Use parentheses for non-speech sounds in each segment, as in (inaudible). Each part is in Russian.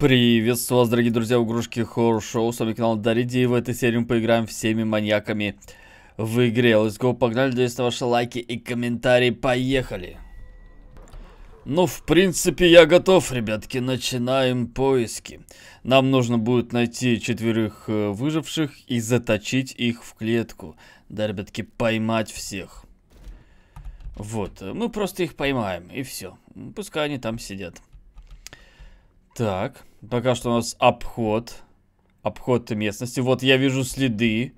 Приветствую вас, дорогие друзья, в игрушке Horror Show, с вами канал Дариди, и в этой серии мы поиграем всеми маньяками в игре. Let's go, погнали, надеюсь на ваши лайки и комментарии, поехали! Ну, в принципе, я готов, ребятки, начинаем поиски. Нам нужно будет найти четверых э, выживших и заточить их в клетку. Да, ребятки, поймать всех. Вот, э, мы просто их поймаем, и все. Пускай они там сидят. Так, пока что у нас обход. Обход местности. Вот я вижу следы.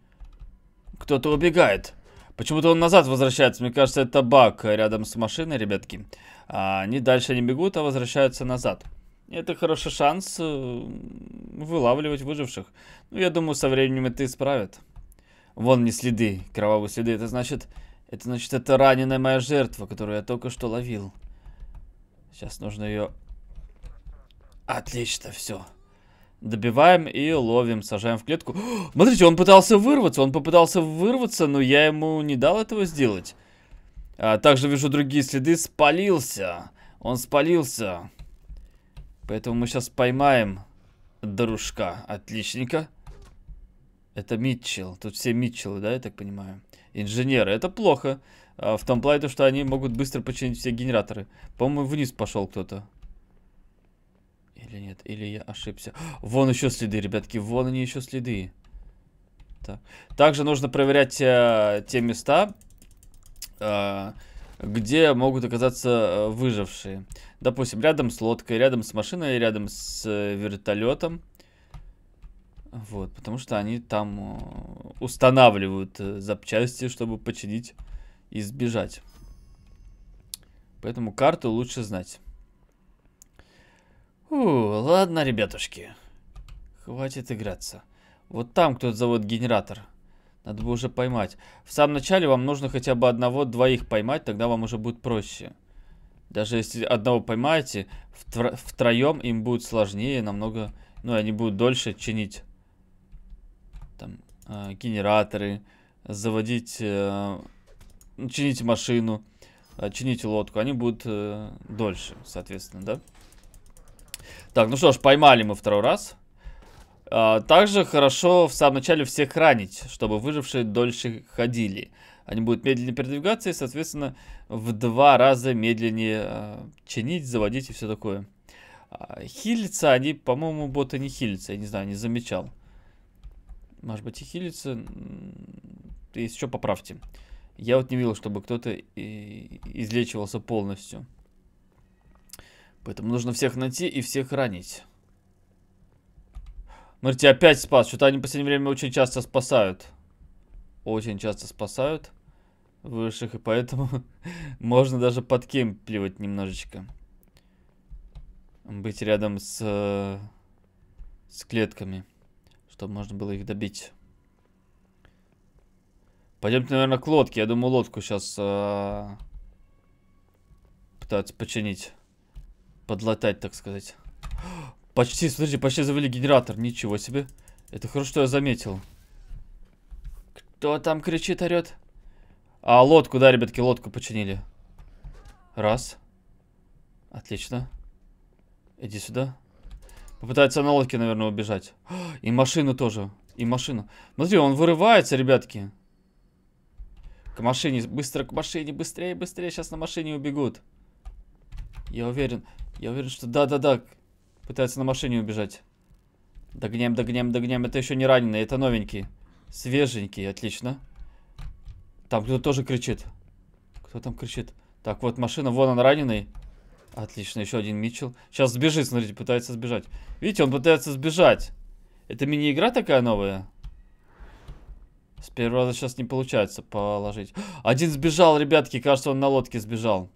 Кто-то убегает. Почему-то он назад возвращается. Мне кажется, это баг рядом с машиной, ребятки. А они дальше не бегут, а возвращаются назад. Это хороший шанс э, вылавливать выживших. Ну, я думаю, со временем это исправят. Вон не следы, кровавые следы. Это значит, это значит, это раненая моя жертва, которую я только что ловил. Сейчас нужно ее Отлично, все. Добиваем и ловим, сажаем в клетку. О, (gasps) смотрите, он пытался вырваться, он попытался вырваться, но я ему не дал этого сделать. А, также вижу другие следы. Спалился. Он спалился. Поэтому мы сейчас поймаем дружка. Отличненько. Это Митчелл. Тут все Митчеллы, да, я так понимаю? Инженеры. Это плохо. А, в том плане, что они могут быстро починить все генераторы. По-моему, вниз пошел кто-то. Или нет? Или я ошибся? (gasps) Вон еще следы, ребятки. Вон они еще следы. Так. Также нужно проверять э, те места, э, где могут оказаться э, выжившие. Допустим, рядом с лодкой, рядом с машиной, рядом с э, вертолетом. Вот, потому что они там э, устанавливают запчасти, чтобы починить и сбежать. Поэтому карту лучше знать ладно, ребятушки. Хватит играться. Вот там кто-то зовут генератор. Надо бы уже поймать. В самом начале вам нужно хотя бы одного-двоих поймать, тогда вам уже будет проще. Даже если одного поймаете, втро втроем им будет сложнее, намного... Ну, они будут дольше чинить. Там, э, генераторы, заводить... Э, ну, чинить машину, э, чинить лодку. Они будут э, дольше, соответственно, да? Так, ну что ж, поймали мы второй раз. А, также хорошо в самом начале всех ранить, чтобы выжившие дольше ходили. Они будут медленнее передвигаться и, соответственно, в два раза медленнее а, чинить, заводить и все такое. А, хилиться они, по-моему, боты не хилятся. Я не знаю, не замечал. Может быть и хилятся. Если что, поправьте. Я вот не видел, чтобы кто-то излечивался полностью. Поэтому нужно всех найти и всех ранить. Смотрите, опять спас. Что-то они в последнее время очень часто спасают. Очень часто спасают высших, и поэтому (laughs) можно даже подкемпливать немножечко. Быть рядом с, с клетками, чтобы можно было их добить. Пойдемте, наверное, к лодке. Я думаю, лодку сейчас э, а, пытаются починить подлатать, так сказать. Почти, смотрите, почти завели генератор. Ничего себе. Это хорошо, что я заметил. Кто там кричит, орет? А, лодку, да, ребятки, лодку починили. Раз. Отлично. Иди сюда. Попытается на лодке, наверное, убежать. И машину тоже. И машину. Смотри, он вырывается, ребятки. К машине. Быстро к машине. Быстрее, быстрее. Сейчас на машине убегут. Я уверен. Я уверен, что... Да-да-да. Пытается на машине убежать. Догнем, догнем, догнем. Это еще не раненые, это новенькие. Свеженькие, отлично. Там кто-то тоже кричит. Кто там кричит? Так, вот машина, вон он раненый. Отлично, еще один Митчелл. Сейчас сбежит, смотрите, пытается сбежать. Видите, он пытается сбежать. Это мини-игра такая новая? С первого раза сейчас не получается положить. Один сбежал, ребятки, кажется, он на лодке сбежал.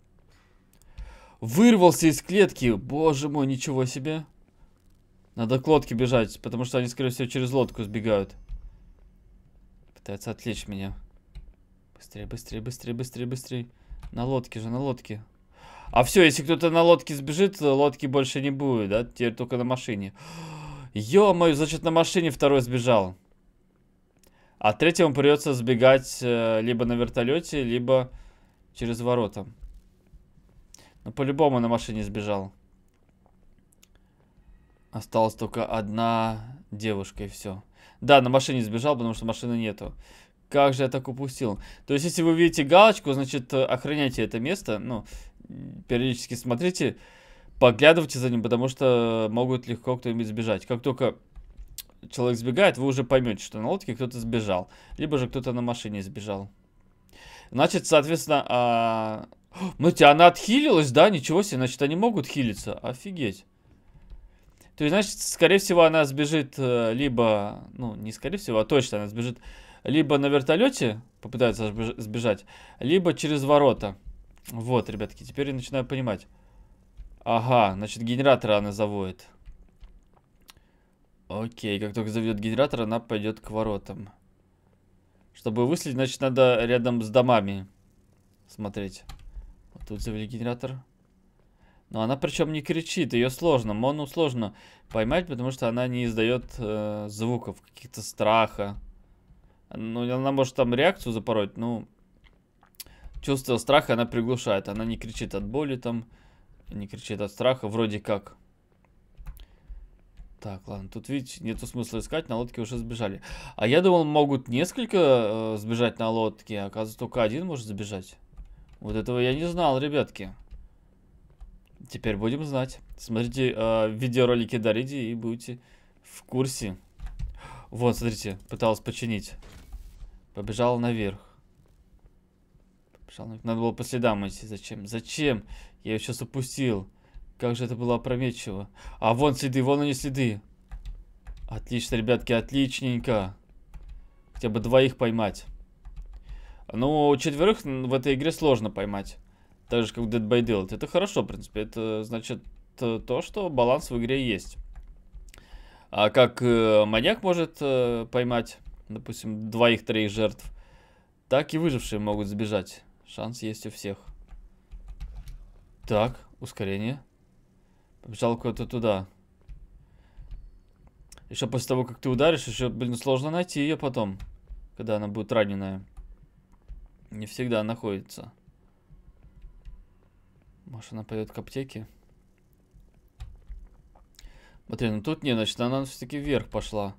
Вырвался из клетки. Боже мой, ничего себе. Надо к лодке бежать, потому что они, скорее всего, через лодку сбегают. Пытаются отвлечь меня. Быстрее, быстрее, быстрее, быстрее, быстрее. На лодке же, на лодке. А все, если кто-то на лодке сбежит, лодки больше не будет, да? Теперь только на машине. Ё-моё, значит на машине второй сбежал. А третьему придется сбегать э, либо на вертолете, либо через ворота. Но ну, по-любому на машине сбежал. Осталась только одна девушка и все. Да, на машине сбежал, потому что машины нету. Как же я так упустил? То есть, если вы видите галочку, значит, э, охраняйте это место. Ну, периодически смотрите, поглядывайте за ним, потому что могут легко кто-нибудь сбежать. Как только человек сбегает, вы уже поймете, что на лодке кто-то сбежал. Либо же кто-то на машине сбежал. Значит, соответственно, а, ну, тебя она отхилилась, да? Ничего себе, значит, они могут хилиться. Офигеть. То есть, значит, скорее всего, она сбежит э, либо... Ну, не скорее всего, а точно она сбежит либо на вертолете, попытается сбежать, либо через ворота. Вот, ребятки, теперь я начинаю понимать. Ага, значит, генератор она заводит. Окей, как только заведет генератор, она пойдет к воротам. Чтобы выследить, значит, надо рядом с домами смотреть. Тут завели генератор. Но она причем не кричит, ее сложно, мону сложно поймать, потому что она не издает э, звуков, каких-то страха. Ну, она может там реакцию запороть, но ну, чувство страха она приглушает. Она не кричит от боли там, не кричит от страха, вроде как. Так, ладно, тут, видите, нету смысла искать, на лодке уже сбежали. А я думал, могут несколько э, сбежать на лодке, а оказывается, только один может сбежать. Вот этого я не знал, ребятки. Теперь будем знать. Смотрите э, видеоролики Дариди и будете в курсе. Вот, смотрите, пыталась починить. Побежал наверх. Побежал наверх. Надо было по следам идти. Зачем? Зачем? Я ее сейчас упустил. Как же это было опрометчиво. А вон следы, вон они следы. Отлично, ребятки, отличненько. Хотя бы двоих поймать. Ну, четверых в этой игре сложно поймать. Так же, как в Dead by Daylight. Это хорошо, в принципе. Это значит э, то, что баланс в игре есть. А как э, маньяк может э, поймать, допустим, двоих-троих жертв, так и выжившие могут сбежать. Шанс есть у всех. Так, ускорение. Побежал куда-то туда. Еще после того, как ты ударишь, еще, блин, сложно найти ее потом, когда она будет раненая. Не всегда находится. Может, она пойдет к аптеке? Смотри, ну тут не, значит, она все-таки вверх пошла.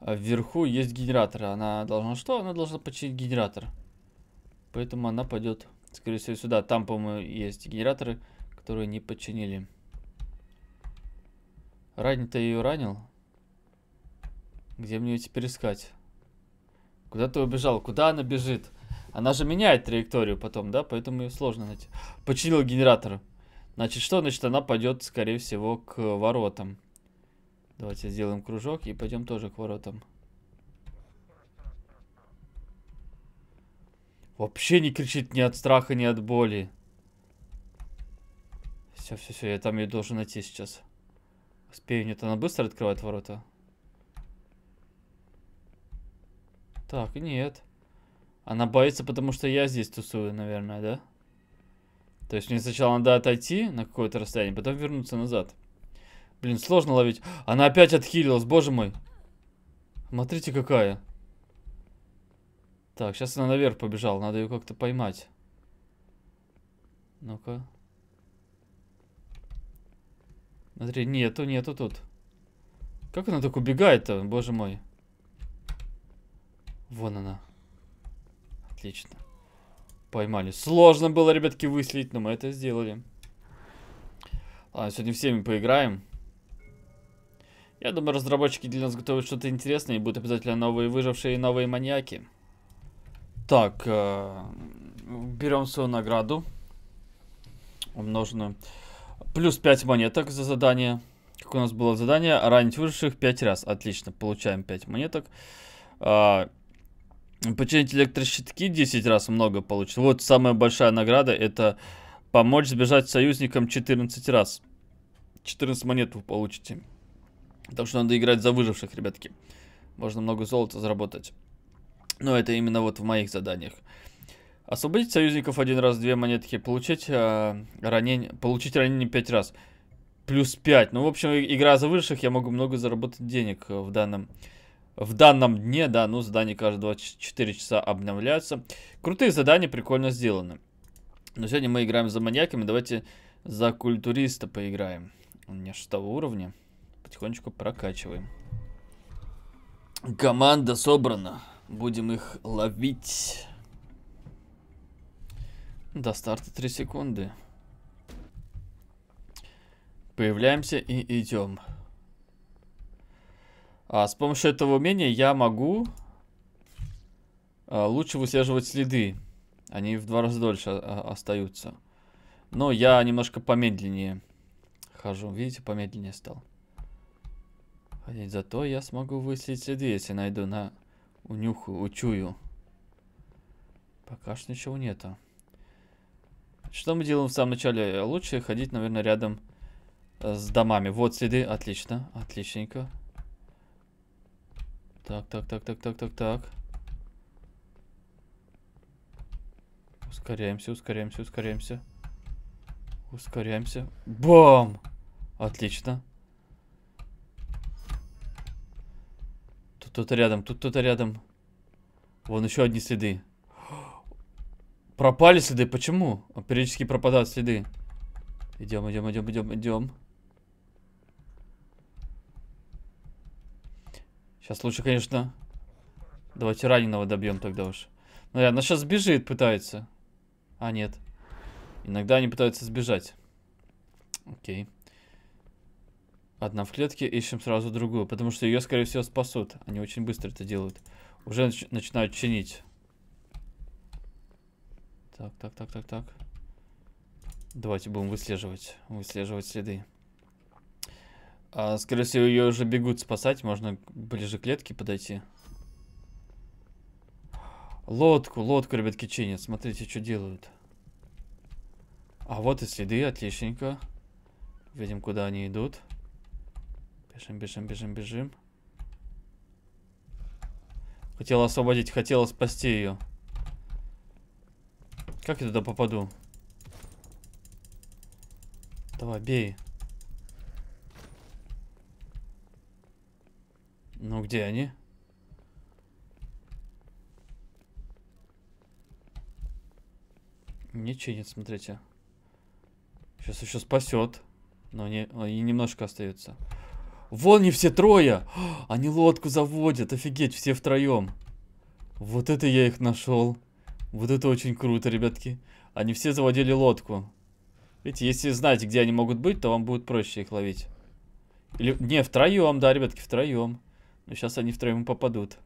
А вверху есть генератор. А она должна что? Она должна починить генератор. Поэтому она пойдет, скорее всего, сюда. Там, по-моему, есть генераторы, которые не починили. Ранен-то ее ранил. Где мне ее теперь искать? Куда ты убежал? Куда она бежит? Она же меняет траекторию потом, да? Поэтому ее сложно найти. Починил генератор. Значит, что? Значит, она пойдет, скорее всего, к воротам. Давайте сделаем кружок и пойдем тоже к воротам. Вообще не кричит ни от страха, ни от боли. Все, все, все, я там ее должен найти сейчас. Успею, нет, она быстро открывает ворота. Так, нет. Она боится, потому что я здесь тусую, наверное, да? То есть мне сначала надо отойти на какое-то расстояние, потом вернуться назад. Блин, сложно ловить. Она опять отхилилась, боже мой. Смотрите, какая. Так, сейчас она наверх побежала, надо ее как-то поймать. Ну-ка. Смотри, нету, нету тут. Как она так убегает-то, боже мой. Вон она. Отлично. Поймали. Сложно было, ребятки, выследить, но мы это сделали. Ладно, сегодня всеми поиграем. Я думаю, разработчики для нас готовят что-то интересное, и будут обязательно новые выжившие и новые маньяки. Так, э, берем свою награду, умноженную. Плюс 5 монеток за задание. Как у нас было задание, ранить выживших 5 раз. Отлично, получаем 5 монеток. Э, Починить электрощитки 10 раз много получится. Вот самая большая награда это помочь сбежать союзникам 14 раз. 14 монет вы получите. Потому что надо играть за выживших, ребятки. Можно много золота заработать. Но это именно вот в моих заданиях. Освободить союзников один раз, две монетки. Получить, э, ранение, получить ранение 5 раз. Плюс 5. Ну, в общем, игра за выживших, я могу много заработать денег э, в данном в данном дне, да, ну, задания каждые 24 часа обновляются. Крутые задания, прикольно сделаны. Но сегодня мы играем за маньяками, давайте за культуриста поиграем. У меня шестого уровня. Потихонечку прокачиваем. Команда собрана. Будем их ловить. До старта 3 секунды. Появляемся и идем. Идем. А с помощью этого умения я могу а, лучше выслеживать следы. Они в два раза дольше а, а, остаются. Но я немножко помедленнее хожу. Видите, помедленнее стал. Ходить. Зато я смогу выследить следы, если найду на унюху, учую. Пока что ничего нету. Что мы делаем в самом начале? Лучше ходить, наверное, рядом э, с домами. Вот следы, отлично, отличненько. Так, так, так, так, так, так, так. Ускоряемся, ускоряемся, ускоряемся. Ускоряемся. Бам! Отлично. Тут кто-то рядом, тут кто-то рядом. Вон еще одни следы. Пропали следы, почему? Периодически пропадают следы. Идем, идем, идем, идем, идем. Сейчас лучше, конечно... Давайте раненого добьем тогда уж. Ну, она сейчас сбежит, пытается. А, нет. Иногда они пытаются сбежать. Окей. Одна в клетке, ищем сразу другую. Потому что ее, скорее всего, спасут. Они очень быстро это делают. Уже нач начинают чинить. Так, так, так, так, так. Давайте будем выслеживать. Выслеживать следы. А, скорее всего, ее уже бегут спасать. Можно ближе к клетке подойти. Лодку, лодку, ребятки, чинят. Смотрите, что делают. А вот и следы, отличненько. Видим, куда они идут. Бежим, бежим, бежим, бежим. Хотела освободить, хотела спасти ее. Как я туда попаду? Давай, бей. Ну, где они? Ничего нет, смотрите. Сейчас еще спасет. Но они, они немножко остаются. Вон они все трое! (gasps) они лодку заводят, офигеть, все втроем. Вот это я их нашел. Вот это очень круто, ребятки. Они все заводили лодку. Видите, если знаете, где они могут быть, то вам будет проще их ловить. Или, не, втроем, да, ребятки, втроем. Ну сейчас они втроем попадут.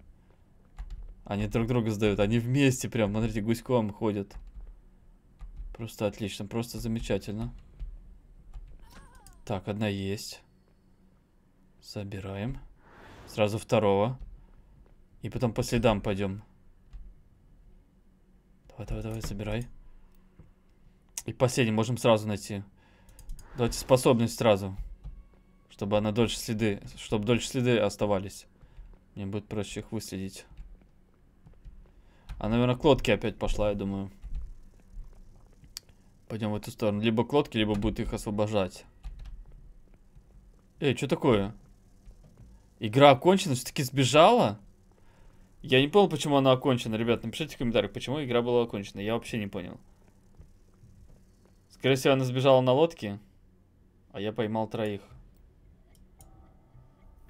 Они друг друга сдают. Они вместе прям, смотрите, гуськом ходят. Просто отлично, просто замечательно. Так, одна есть. Собираем. Сразу второго. И потом по следам пойдем. Давай, давай, давай, собирай. И последний можем сразу найти. Давайте способность сразу. Чтобы она дольше следы, чтобы дольше следы оставались. Мне будет проще их выследить. А, наверное, к опять пошла, я думаю. Пойдем в эту сторону. Либо к либо будет их освобождать. Эй, что такое? Игра окончена? Все-таки сбежала? Я не понял, почему она окончена, ребят. Напишите в комментариях, почему игра была окончена. Я вообще не понял. Скорее всего, она сбежала на лодке, а я поймал троих.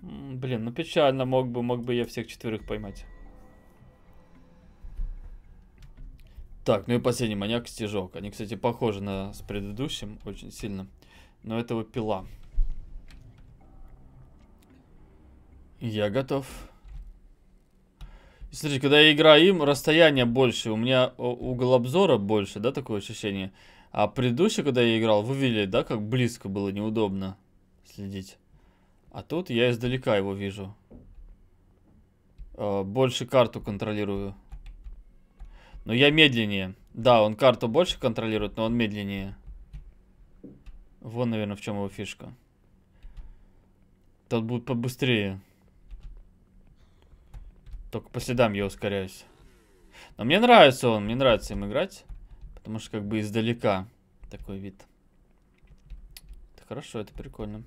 Блин, ну печально, мог бы, мог бы я всех четверых поймать. Так, ну и последний маньяк стежок. Они, кстати, похожи на с предыдущим очень сильно. Но этого пила. Я готов. смотрите, когда я играю им, расстояние больше. У меня угол обзора больше, да, такое ощущение. А предыдущий, когда я играл, вы видели, да, как близко было неудобно следить. А тут я издалека его вижу. Э, больше карту контролирую. Но я медленнее. Да, он карту больше контролирует, но он медленнее. Вон, наверное, в чем его фишка. Тот будет побыстрее. Только по следам я ускоряюсь. Но мне нравится он, мне нравится им играть. Потому что как бы издалека такой вид. Это хорошо, это прикольно.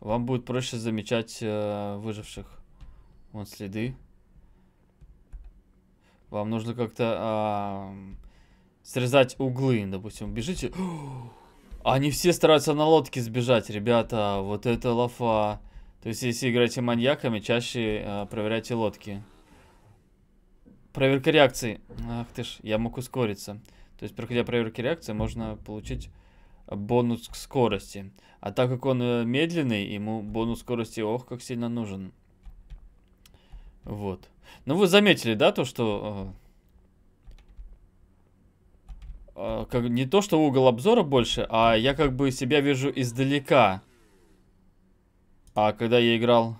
Вам будет проще замечать э, выживших. Вон следы. Вам нужно как-то э, срезать углы, допустим. Бежите. (gasps) Они все стараются на лодке сбежать, ребята. Вот это лафа. То есть, если играете маньяками, чаще э, проверяйте лодки. Проверка реакции. Ах ты ж, я мог ускориться. То есть, проходя проверки реакции, можно получить бонус к скорости. А так как он э, медленный, ему бонус скорости ох, как сильно нужен. Вот. Ну вы заметили, да, то, что... Э, э, как, не то, что угол обзора больше, а я как бы себя вижу издалека. А когда я играл...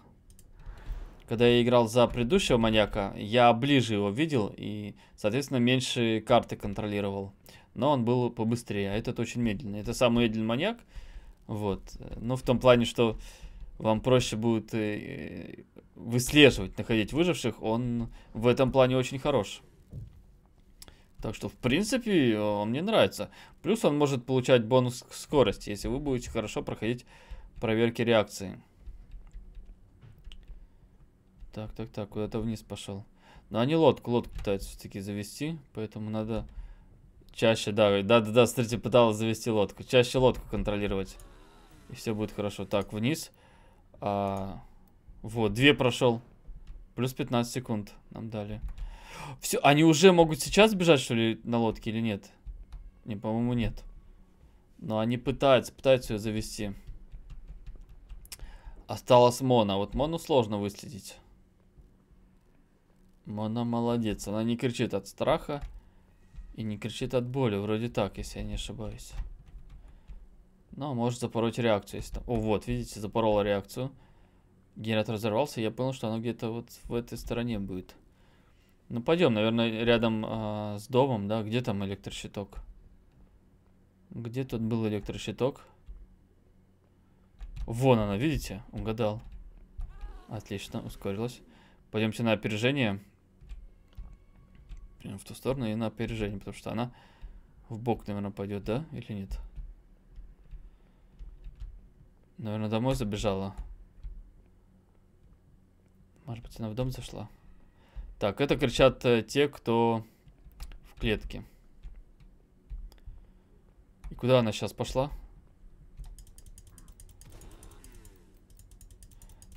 Когда я играл за предыдущего маньяка, я ближе его видел и, соответственно, меньше карты контролировал но он был побыстрее, а этот очень медленный. Это самый медленный маньяк, вот. Ну, в том плане, что вам проще будет э, выслеживать, находить выживших, он в этом плане очень хорош. Так что, в принципе, он мне нравится. Плюс он может получать бонус к скорости, если вы будете хорошо проходить проверки реакции. Так, так, так, куда-то вниз пошел. Но ну, они а лодку, лодку пытаются все-таки завести, поэтому надо Чаще, да, да-да-да, смотрите, пыталась завести лодку. Чаще лодку контролировать. И все будет хорошо. Так, вниз. А, вот, две прошел. Плюс 15 секунд нам дали. Все, они уже могут сейчас бежать, что ли, на лодке или нет? Не, по-моему, нет. Но они пытаются, пытаются ее завести. Осталась Мона. Вот Мону сложно выследить. Мона молодец. Она не кричит от страха. И не кричит от боли, вроде так, если я не ошибаюсь. Но может запороть реакцию, если там... О, вот, видите, запорола реакцию. Генератор разорвался. я понял, что оно где-то вот в этой стороне будет. Ну, пойдем, наверное, рядом э, с домом, да? Где там электрощиток? Где тут был электрощиток? Вон она, видите? Угадал. Отлично, ускорилась. Пойдемте на опережение. Прям в ту сторону и на опережение, потому что она в бок, наверное, пойдет, да? Или нет? Наверное, домой забежала. Может быть, она в дом зашла. Так, это кричат э, те, кто в клетке. И куда она сейчас пошла?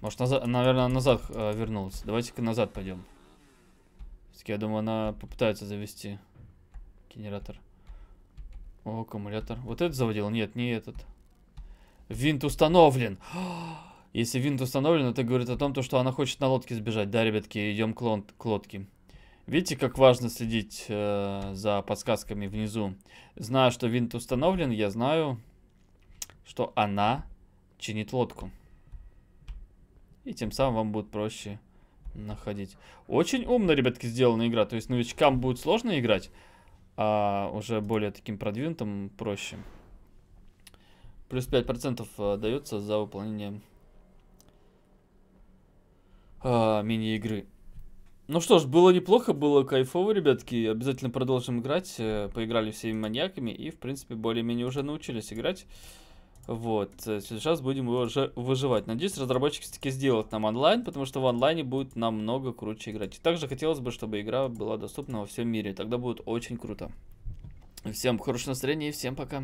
Может, назад, наверное, назад э, вернулась. Давайте-ка назад пойдем таки я думаю, она попытается завести генератор. О, аккумулятор. Вот этот заводил? Нет, не этот. Винт установлен! (gasps) Если винт установлен, это говорит о том, то, что она хочет на лодке сбежать. Да, ребятки, идем к, лон к лодке. Видите, как важно следить э, за подсказками внизу. Знаю, что винт установлен, я знаю, что она чинит лодку. И тем самым вам будет проще находить. Очень умно, ребятки, сделана игра. То есть новичкам будет сложно играть, а уже более таким продвинутым проще. Плюс 5% э, дается за выполнение а, мини-игры. Ну что ж, было неплохо, было кайфово, ребятки. Обязательно продолжим играть. Э, поиграли всеми маньяками и, в принципе, более-менее уже научились играть. Вот, э, сейчас будем его же выживать. Надеюсь, разработчики все-таки сделают нам онлайн, потому что в онлайне будет намного круче играть. И также хотелось бы, чтобы игра была доступна во всем мире. Тогда будет очень круто. Всем хорошего настроения и всем пока.